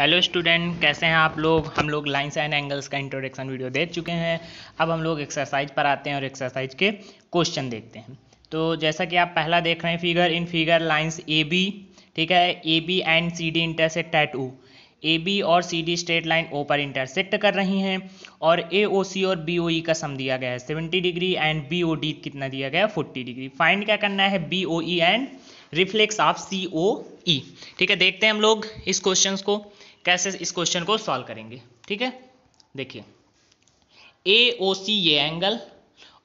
Hello student कैसे हैं आप लोग हम लोग लाइन्स एंड एंगल्स का इंट्रोडक्शन वीडियो देख चुके हैं अब हम लोग एक्सरसाइज पर आते हैं और एक्सरसाइज के क्वेश्चन देखते हैं तो जैसा कि आप पहला देख रहे हैं figure in figure lines A B ठीक है A B and C D intersect at O A B और C D straight line O पर इंटरसेक्ट कर रही हैं और ए ओ सी और बी ओ ई का सम दिया गया है seventy degree and B O D कितना दिया गया है फोर्टी डिग्री फाइंड क्या करना है B O E and reflex of C O E ठीक है देखते हैं हम लोग इस क्वेश्चन को कैसे इस क्वेश्चन को सॉल्व करेंगे ठीक है देखिए ए ओ सी ये एंगल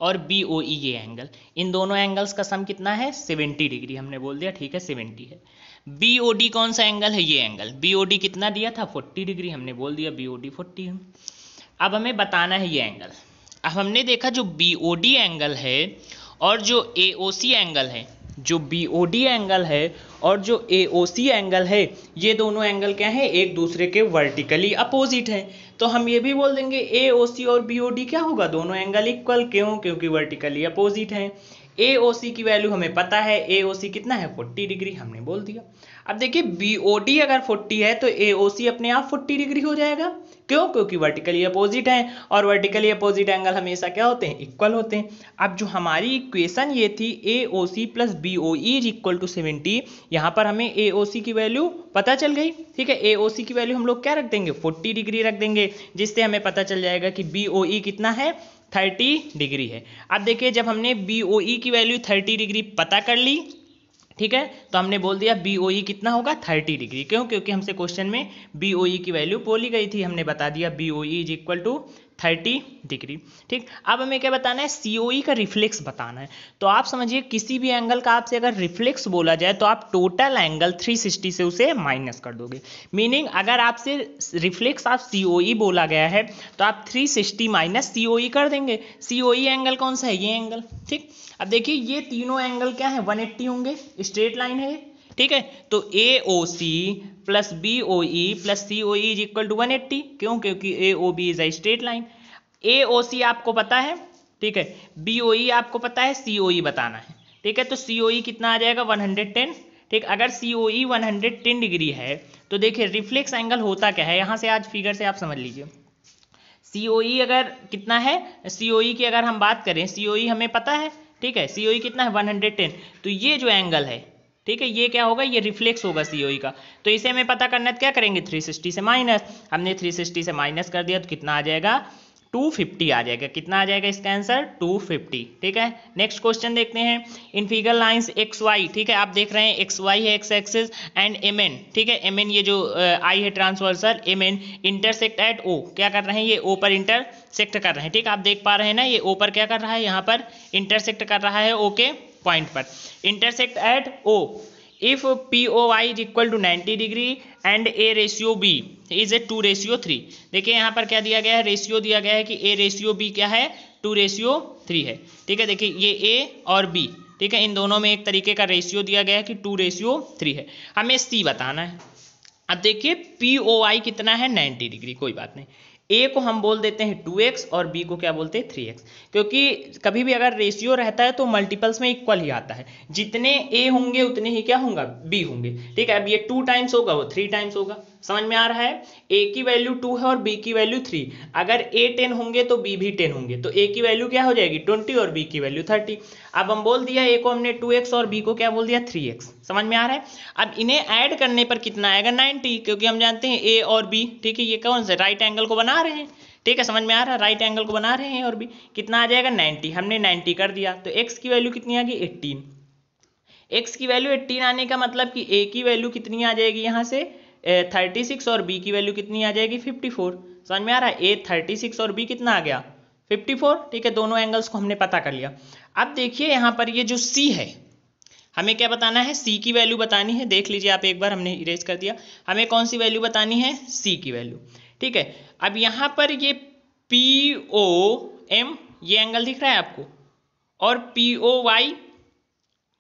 और बी ओ ई ये एंगल इन दोनों एंगल्स का सम कितना है 70 डिग्री हमने बोल दिया ठीक है 70 है बी ओ डी कौन सा एंगल है ये एंगल बी ओ डी कितना दिया था 40 डिग्री हमने बोल दिया बी ओ डी फोर्टी अब हमें बताना है ये एंगल अब हमने देखा जो बी ओ डी एंगल है और जो ए ओ सी एंगल है जो बी ओ डी एंगल है और जो ए ओ सी एंगल है ये दोनों एंगल क्या है एक दूसरे के वर्टिकली अपोजिट हैं तो हम ये भी बोल देंगे ए ओ सी और बी ओ डी क्या होगा दोनों एंगल इक्वल क्यों क्योंकि वर्टिकली अपोजिट हैं ए ओ सी की वैल्यू हमें पता है ए ओ सी कितना है 40 डिग्री हमने बोल दिया अब देखिए बी ओ डी अगर 40 है तो ए ओ सी अपने आप 40 डिग्री हो जाएगा क्यों क्योंकि वर्टिकली अपोजिट हैं और वर्टिकली अपोजिट एंगल हमेशा क्या होते हैं इक्वल होते हैं अब जो हमारी इक्वेशन ये थी A O C plus B O E is equal to seventy यहाँ पर हमें ए ओ सी की वैल्यू पता चल गई ठीक है ए ओ सी की वैल्यू हम लोग क्या रख देंगे फोर्टी डिग्री रख देंगे जिससे हमें पता चल जाएगा कि बी ओ ई कितना है थर्टी डिग्री है अब देखिए जब हमने बी ओ ई की वैल्यू थर्टी डिग्री पता कर ली ठीक है तो हमने बोल दिया बी ओ ई कितना होगा थर्टी डिग्री क्यों क्योंकि हमसे क्वेश्चन में बी ओ ई की वैल्यू बोली गई थी हमने बता दिया B O E is equal to thirty degree ठीक अब हमें क्या बताना है सी e का रिफ्लेक्स बताना है तो आप समझिए किसी भी एंगल का आपसे अगर रिफ्लेक्स बोला जाए तो आप टोटल एंगल 360 से उसे माइनस कर दोगे मीनिंग अगर आपसे रिफ्लेक्स आप सी e बोला गया है तो आप 360 सिक्सटी माइनस सी कर देंगे सी एंगल e कौन सा है ये एंगल ठीक अब देखिए ये तीनों एंगल क्या है 180 होंगे स्ट्रेट लाइन है ठीक है तो A O C plus B O E plus C O E is equal to one eighty क्यों क्योंकि A O B is a straight line A O C आपको पता है ठीक है बी ओ ई आपको पता है सी ओ ई बताना है ठीक है तो सी ओ ई कितना आ जाएगा वन हंड्रेड टेन ठीक अगर C O E one hundred ten degree है तो देखिए रिफ्लेक्स एंगल होता क्या है यहाँ से आज फिगर से आप समझ लीजिए सी ओ ई अगर कितना है सी ओ ई की अगर हम बात करें सी ओ ई हमें पता है ठीक है सी ओ ई कितना है वन हंड्रेड टेन तो ये जो एंगल है ठीक है ये क्या होगा ये रिफ्लेक्स होगा सीओई e का तो इसे हमें पता करना है तो क्या करेंगे 360 से माइनस हमने 360 से माइनस कर दिया तो कितना आ जाएगा 250 आ जाएगा कितना आ जाएगा इसका आंसर 250 ठीक है नेक्स्ट क्वेश्चन देखते हैं in figure lines X Y ठीक है आप देख रहे हैं एक्स वाई है X axis and M N ठीक है एम एन ये जो आई है transversal M N intersect at O क्या कर रहे हैं ये ओ पर इंटरसेक्ट कर रहे हैं ठीक है आप देख पा रहे हैं ना ये ओ पर क्या कर रहा है यहाँ पर इंटरसेक्ट कर रहा है ओके okay? पॉइंट पर intersect at O if P O I is equal to ninety degree and A ratio B is a two ratio three देखिए यहाँ पर क्या दिया गया है रेशियो दिया गया है कि ए रेशियो बी क्या है टू रेशियो थ्री है ठीक है देखिए ये ए और बी ठीक है इन दोनों में एक तरीके का रेशियो दिया गया है कि टू रेशियो थ्री है हमें सी बताना है अब देखिए पी ओ आई कितना है नाइन्टी डिग्री कोई बात नहीं ए को हम बोल देते हैं टू एक्स और बी को क्या बोलते हैं थ्री एक्स क्योंकि कभी भी अगर रेशियो रहता है तो मल्टीपल्स में इक्वल ही आता है जितने ए होंगे उतने ही क्या होंगे बी होंगे ठीक है अब ये टू टाइम्स होगा वो थ्री टाइम्स होगा समझ में आ रहा है ए की वैल्यू टू है और बी की वैल्यू थ्री अगर ए टेन होंगे तो बी भी टेन होंगे तो ए की वैल्यू क्या हो जाएगी ट्वेंटी और बी की वैल्यू थर्टी अब हम बोल दिया ए को हमने टू एक्स और बी को क्या बोल दिया थ्री एक्स समझ में आ रहा है अब इन्हें ऐड करने पर कितना आएगा नाइनटी क्योंकि हम जानते हैं ए और बी ठीक है ये कौन से राइट एंगल को बना बना रहे हैं ठीक है समझ में आ रहा है राइट एंगल को बना रहे हैं और भी कितना आ जाएगा 90 हमने 90 कर दिया तो x की वैल्यू कितनी आ गई एट्टीन एक्स की वैल्यू 18 आने का मतलब कि a की वैल्यू कितनी आ जाएगी यहाँ से थर्टी सिक्स और बी की वैल्यू कितनी आ जाएगी फिफ्टी फोर समझ में आ रहा है ए थर्टी सिक्स और बी कितना आ गया फिफ्टी फोर ठीक है दोनों एंगल्स को हमने पता कर लिया अब देखिए यहाँ पर ये जो सी है हमें क्या बताना है सी की वैल्यू बतानी है देख लीजिए आप एक बार हमने इरेज कर दिया हमें कौन सी वैल्यू बतानी है सी की वैल्यू ठीक है अब यहाँ पर ये पी ओ एम ये एंगल दिख रहा है आपको और पी ओ वाई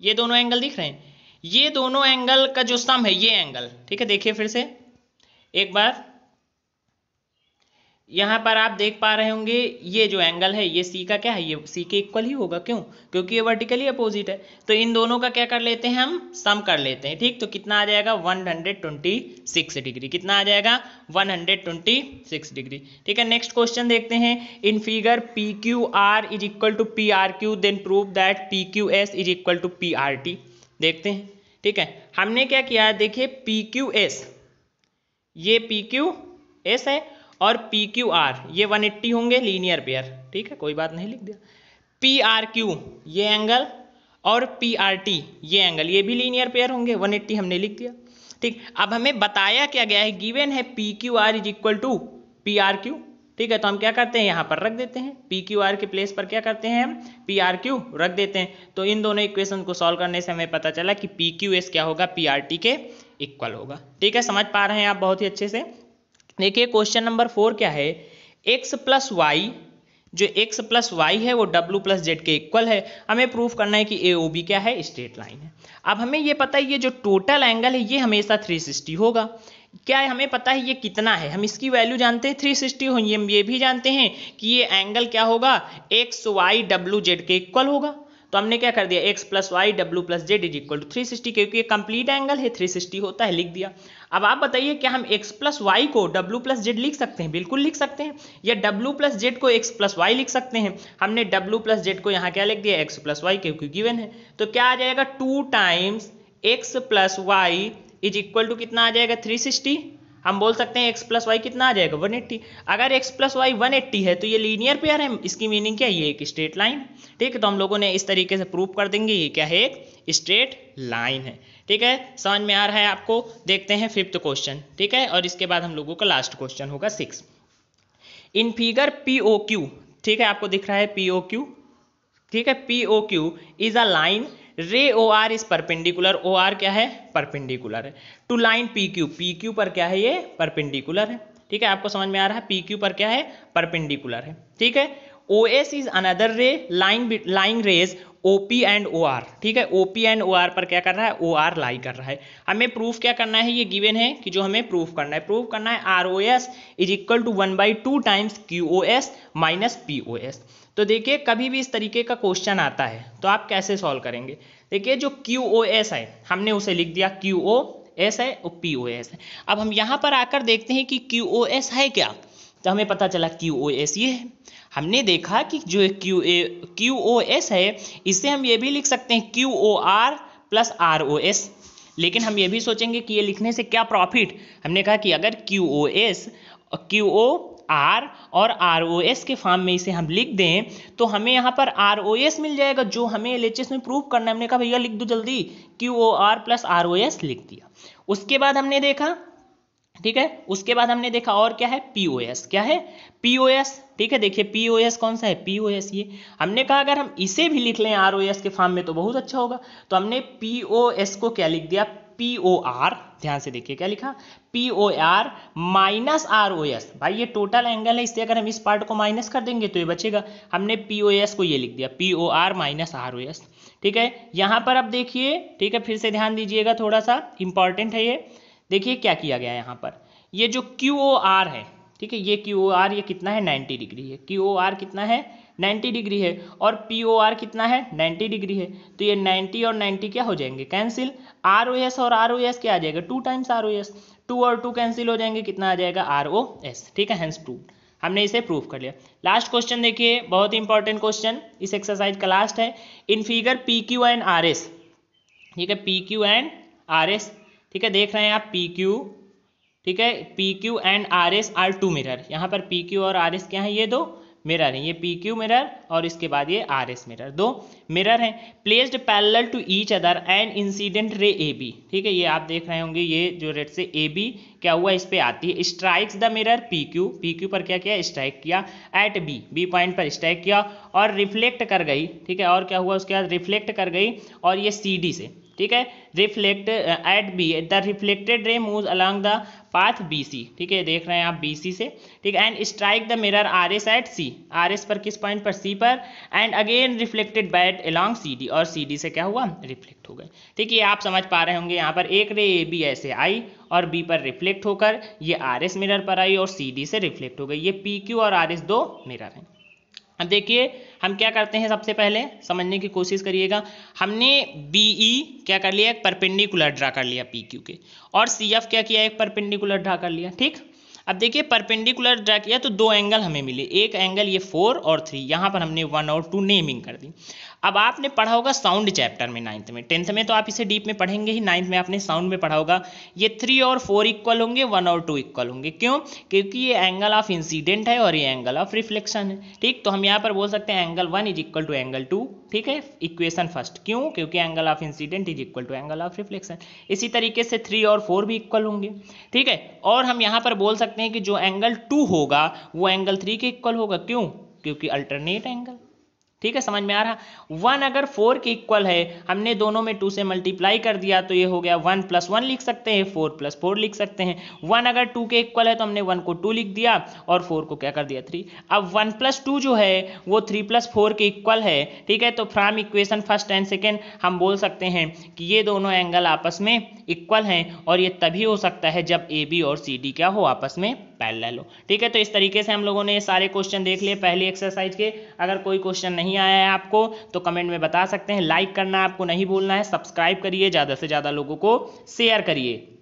ये दोनों एंगल दिख रहे हैं ये दोनों एंगल का जो सम है ये एंगल ठीक है देखिए फिर से एक बार यहाँ पर आप देख पा रहे होंगे ये जो एंगल है ये सी का क्या है ये सी के इक्वल ही होगा क्यों क्योंकि ये वर्टिकली अपोजिट है तो इन दोनों का क्या कर लेते हैं हम सम कर लेते हैं ठीक तो कितना आ जाएगा 126 डिग्री कितना आ जाएगा 126 डिग्री ठीक है नेक्स्ट क्वेश्चन देखते हैं in figure P Q R is equal to P R Q then prove that P Q S is equal to P R T देखते हैं ठीक है हमने क्या किया देखिए पी क्यू एस ये पी क्यू एस है और पी क्यू आर ये 180 होंगे लीनियर पेयर ठीक है कोई बात नहीं लिख दिया पी आर क्यू ये एंगल और पी आर टी ये एंगल ये भी लीनियर पेयर होंगे 180 हमने लिख दिया ठीक अब हमें बताया क्या गया है गिवेन है P Q R is equal to P R Q ठीक है तो हम क्या करते हैं यहाँ पर रख देते हैं पी क्यू आर के प्लेस पर क्या करते हैं हम पी आर क्यू रख देते हैं तो इन दोनों इक्वेशन को सॉल्व करने से हमें पता चला कि पी क्यू एस क्या होगा पी आर टी के इक्वल होगा ठीक है समझ पा रहे हैं आप बहुत ही अच्छे से देखिए क्वेश्चन नंबर फोर क्या है एक्स प्लस वाई जो एक्स प्लस वाई है वो डब्ल्यू प्लस जेड के इक्वल है हमें प्रूफ करना है कि ए ओ बी क्या है स्ट्रेट लाइन है अब हमें ये पता है ये जो टोटल एंगल है ये हमेशा 360 होगा क्या है हमें पता है ये कितना है हम इसकी वैल्यू जानते हैं 360 सिक्सटी ये, ये भी जानते हैं कि ये एंगल क्या होगा एक्स वाई डब्ल्यू जेड के इक्वल होगा तो हमने क्या कर दिया X plus Y W plus Z is equal to three sixty क्योंकि ये कंप्लीट एंगल है थ्री सिक्सटी होता है लिख दिया अब आप बताइए क्या हम एक्स प्लस वाई को डब्ल्यू प्लस जेड लिख सकते हैं बिल्कुल लिख सकते हैं या डब्ल्यू प्लस जेड को एक्स प्लस वाई लिख सकते हैं हमने डब्ल्यू प्लस जेड को यहाँ क्या लिख दिया एक्स प्लस वाई क्योंकि गिवन है तो क्या आ जाएगा two times X plus Y is equal to कितना आ जाएगा थ्री सिक्सटी हम बोल सकते हैं एक्स प्लस वाई कितना आ जाएगा 180 अगर एक्स प्लस वाई वन है तो ये लीनियर पेयर है इसकी मीनिंग क्या है ये एक स्ट्रेट लाइन ठीक है तो हम लोगों ने इस तरीके से प्रूव कर देंगे ये क्या है एक स्ट्रेट लाइन है ठीक है समझ में आ रहा है आपको देखते हैं फिफ्थ क्वेश्चन ठीक है और इसके बाद हम लोगों का लास्ट क्वेश्चन होगा six in figure P O Q ठीक है आपको दिख रहा है पी ओ क्यू ठीक है P O Q is a line ray O R is perpendicular O R क्या है परपेंडिकुलर है to line P Q P Q पर क्या है ये परपेंडिकुलर है ठीक है आपको समझ में आ रहा है पी क्यू पर क्या है परपेंडिकुलर है ठीक है O S is another ray line line rays O P and O R ठीक है O P and O R पर क्या कर रहा है ओ आर लाई कर रहा है हमें प्रूफ क्या करना है ये गिवेन है कि जो हमें प्रूफ करना है प्रूफ करना है R O S is equal to one by two times Q O S minus P O S तो देखिए कभी भी इस तरीके का क्वेश्चन आता है तो आप कैसे सॉल्व करेंगे देखिए जो क्यू ओ एस है हमने उसे लिख दिया क्यू ओ एस है और पी ओ एस है अब हम यहाँ पर आकर देखते हैं कि क्यू ओ एस है क्या तो हमें पता चला क्यू ओ एस ये है हमने देखा कि जो Q A Q O S है इसे हम ये भी लिख सकते हैं Q O R plus R O S लेकिन हम ये भी सोचेंगे कि ये लिखने से क्या प्रॉफिट हमने कहा कि अगर Q O S Q O R और आर ओ एस के फॉर्म में इसे हम लिख दें तो हमें यहाँ पर आर ओ एस मिल जाएगा जो हमें एल एच एस में प्रूव करना है हमने कहा भैया लिख दो जल्दी Q O R plus R O S लिख दिया उसके बाद हमने देखा ठीक है उसके बाद हमने देखा और क्या है पी ओ एस क्या है पी ओ एस ठीक है देखिए पी ओ एस कौन सा है पी ओ एस ये हमने कहा अगर हम इसे भी लिख लें आर ओ एस के फॉर्म में तो बहुत अच्छा होगा तो हमने पी ओ एस को क्या लिख दिया पी ओ आर ध्यान से देखिए क्या लिखा P O R minus R O S भाई ये टोटल एंगल है इससे अगर हम इस पार्ट को माइनस कर देंगे तो ये बचेगा हमने पी ओ एस को ये लिख दिया P O R minus R O S ठीक है यहाँ पर अब देखिए ठीक है फिर से ध्यान दीजिएगा थोड़ा सा इंपॉर्टेंट है ये देखिए क्या किया गया यहाँ पर ये जो क्यू ओ आर है ठीक है ये क्यू ओ आर ये कितना है नाइन्टी डिग्री है क्यू ओ आर कितना है 90 डिग्री है और पी ओ आर कितना है 90 डिग्री है तो ये 90 और 90 क्या हो जाएंगे कैंसिल आर ओ एस और आर ओ एस क्या आ जाएगा two times R O S two और टू कैंसिल हो जाएंगे कितना आ जाएगा आर ओ एस ठीक है हैंस टू हमने इसे प्रूव कर लिया लास्ट क्वेश्चन देखिए बहुत ही इंपॉर्टेंट क्वेश्चन इस एक्सरसाइज का लास्ट है in figure P Q and R S ठीक है P Q and R S ठीक है देख रहे हैं आप पी क्यू ठीक है P Q and R S are two mirror यहाँ पर पी क्यू और आर एस क्या है ये दो मिरर है ये पी क्यू मिरर और इसके बाद ये आर एस मिरर दो मिरर हैं placed parallel to each other and incident ray A B ठीक है ये आप देख रहे होंगे ये जो रेड से ए बी क्या हुआ इस पे आती है strikes the mirror P Q P Q पर क्या किया स्ट्राइक किया एट बी बी पॉइंट पर स्ट्राइक किया और रिफ्लेक्ट कर गई ठीक है और क्या हुआ उसके बाद रिफ्लेक्ट कर गई और ये सी डी से ठीक है reflect at B the reflected ray move along the path B C ठीक है देख रहे हैं आप बी सी से ठीक and strike the mirror R S at C R S पर किस पॉइंट पर सी पर and again reflected back along C D और सी डी से क्या हुआ रिफ्लेक्ट हो गए ठीक है आप समझ पा रहे होंगे यहाँ पर एक रे ए बी ऐसे आई और बी पर रिफ्लेक्ट होकर ये आर एस मिरर पर आई और सी डी से रिफ्लेक्ट हो गई ये पी क्यू और आर एस दो मिरर हैं अब देखिए हम क्या करते हैं सबसे पहले समझने की कोशिश करिएगा हमने बी ई e क्या कर लिया एक परपेंडिकुलर ड्रा कर लिया पी क्यू के और सी एफ क्या किया एक परपेंडिकुलर ड्रा कर लिया ठीक अब देखिए परपेंडिकुलर ड्रा किया तो दो एंगल हमें मिले एक एंगल ये फोर और थ्री यहाँ पर हमने वन और टू नेमिंग कर दी अब आपने पढ़ा होगा साउंड चैप्टर में नाइन्थ में टेंथ में तो आप इसे डीप में पढ़ेंगे ही नाइन्थ में आपने साउंड में पढ़ा होगा ये थ्री और फोर इक्वल होंगे वन और टू इक्वल होंगे क्यों क्योंकि ये एंगल ऑफ इंसिडेंट है और ये एंगल ऑफ रिफ्लेक्शन है ठीक तो हम यहाँ पर बोल सकते हैं angle one is equal to angle two ठीक है इक्वेशन फर्स्ट क्यों क्योंकि angle of incident is equal to angle of reflection इसी तरीके से थ्री और फोर भी इक्वल होंगे ठीक है और हम यहाँ पर बोल सकते हैं कि जो एंगल टू होगा वो एंगल थ्री के इक्वल होगा क्यों क्योंकि अल्टरनेट एंगल ठीक है समझ में आ रहा वन अगर फोर के इक्वल है हमने दोनों में टू से मल्टीप्लाई कर दिया तो ये हो गया वन प्लस वन लिख सकते हैं फोर प्लस फोर लिख सकते हैं वन अगर टू के इक्वल है तो हमने वन को टू लिख दिया और फोर को क्या कर दिया थ्री अब वन प्लस टू जो है वो थ्री प्लस फोर के इक्वल है ठीक है तो from equation first and second हम बोल सकते हैं कि ये दोनों एंगल आपस में इक्वल हैं और ये तभी हो सकता है जब ए बी और सी डी क्या हो आपस में पैरेलल हो ठीक है तो इस तरीके से हम लोगों ने ये सारे क्वेश्चन देख लिए पहली एक्सरसाइज के अगर कोई क्वेश्चन नहीं नहीं आया है आपको तो कमेंट में बता सकते हैं लाइक करना आपको नहीं भूलना है सब्सक्राइब करिए ज़्यादा से ज़्यादा लोगों को शेयर करिए